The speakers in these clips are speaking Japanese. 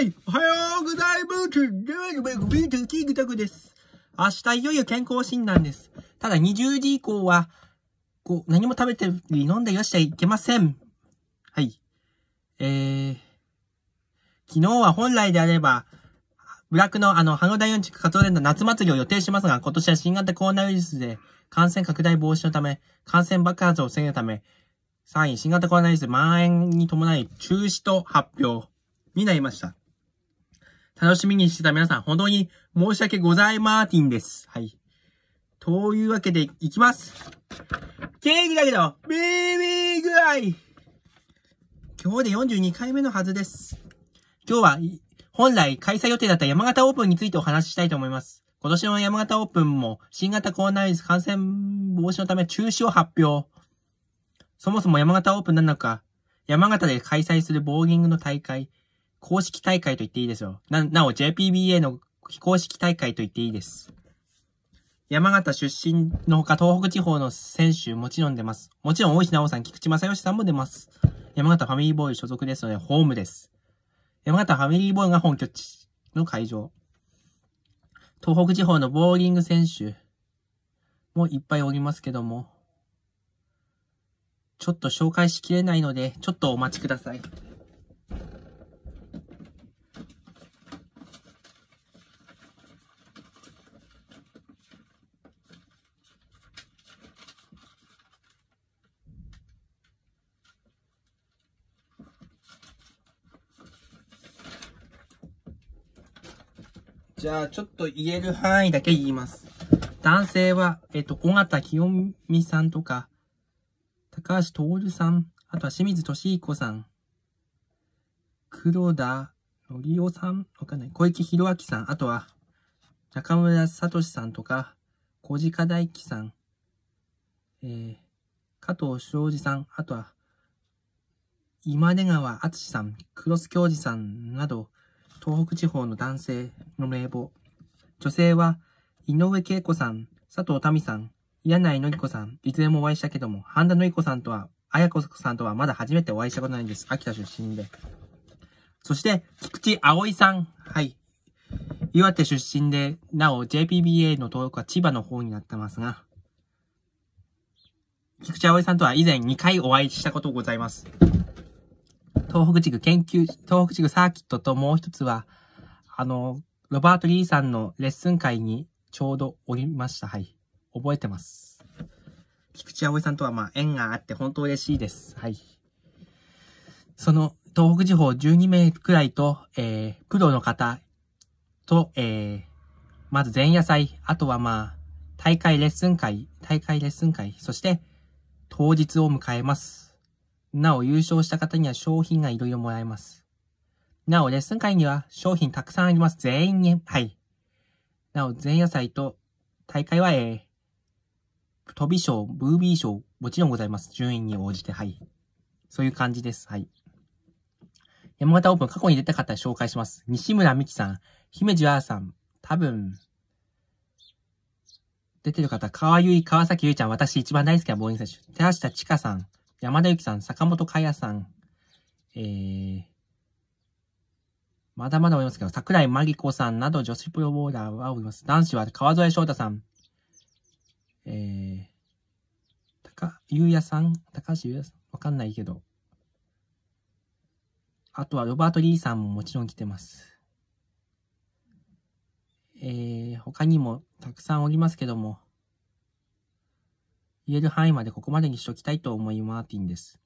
はい。おはようございます。ビューティーキグタグです。明日いよいよ健康診断です。ただ20時以降は、こう、何も食べて飲んでよしちゃいけません。はい。えー、昨日は本来であれば、ブラックのあの、ハノダイオン地区活動連の夏祭りを予定しますが、今年は新型コロナウイルスで感染拡大防止のため、感染爆発を防ぐため、3位、新型コロナウイルス蔓延に伴い中止と発表になりました。楽しみにしてた皆さん、本当に申し訳ございまーティンです。はい。というわけで、いきます。ケーキだけど、ビービー具合今日で42回目のはずです。今日は、本来開催予定だった山形オープンについてお話ししたいと思います。今年の山形オープンも新型コロナウイルス感染防止のため中止を発表。そもそも山形オープンなのか、山形で開催するボーギングの大会、公式大会と言っていいですよ。な、なお JPBA の非公式大会と言っていいです。山形出身のほか東北地方の選手もちろん出ます。もちろん大石直さん、菊池正義さんも出ます。山形ファミリーボーイ所属ですので、ホームです。山形ファミリーボーイが本拠地の会場。東北地方のボーリング選手もいっぱいおりますけども、ちょっと紹介しきれないので、ちょっとお待ちください。じゃあ、ちょっと言える範囲だけ言います。男性は、えっと、小型清美さんとか、高橋徹さん、あとは清水敏彦さん、黒田則夫さん、わかんない、小池博明さん、あとは、中村聡さんとか、小鹿大樹さん、えー、加藤昌司さん、あとは、今出川敦さん、黒須教授さんなど、東北地方の男性の名簿。女性は、井上恵子さん、佐藤民さん、柳井のり子さん、いずれもお会いしたけども、半田のり子さんとは、綾子さんとはまだ初めてお会いしたことないんです。秋田出身で。そして、菊池葵さん。はい。岩手出身で、なお JPBA の登録は千葉の方になってますが、菊池葵さんとは以前2回お会いしたことございます。東北地区研究、東北地区サーキットともう一つは、あの、ロバート・リーさんのレッスン会にちょうどおりました。はい。覚えてます。菊池葵さんとはまあ縁があって本当嬉しいです。はい。その東北地方12名くらいと、えー、プロの方と、えー、まず前夜祭、あとはまあ、大会レッスン会、大会レッスン会、そして当日を迎えます。なお優勝した方には商品がいろいろもらえます。なおレッスン会には商品たくさんあります。全員に、はい。なお前夜祭と大会は、えー、飛び賞、ブービー賞、もちろんございます。順位に応じて、はい。そういう感じです。はい。山形オープン過去に出た方紹介します。西村美希さん、姫路あさん、多分、出てる方、川由衣、川崎ゆいちゃん、私一番大好きなボーイング選手、手下千佳さん、山田由紀さん、坂本かやさん、えー、まだまだおりますけど、桜井真理子さんなど女子プロボーダーはおります。男子は川添翔太さん、えー、高、ゆうやさん、高橋ゆうやさん、わかんないけど。あとはロバート・リーさんももちろん来てます。えー、他にもたくさんおりますけども、言える範囲までここまでにしときたいと思いマーティンです。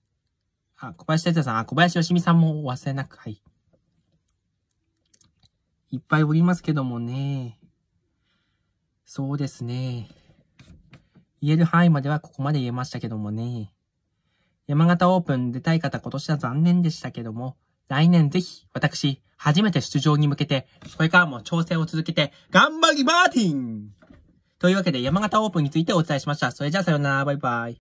あ、小林哲也さん、あ、小林よしみさんも忘れなく、はい。いっぱいおりますけどもね。そうですね。言える範囲まではここまで言えましたけどもね。山形オープン出たい方今年は残念でしたけども、来年ぜひ私、初めて出場に向けて、これからも調整を続けて、頑張りマーティンというわけで山形オープンについてお伝えしました。それじゃあさようなら、バイバイ。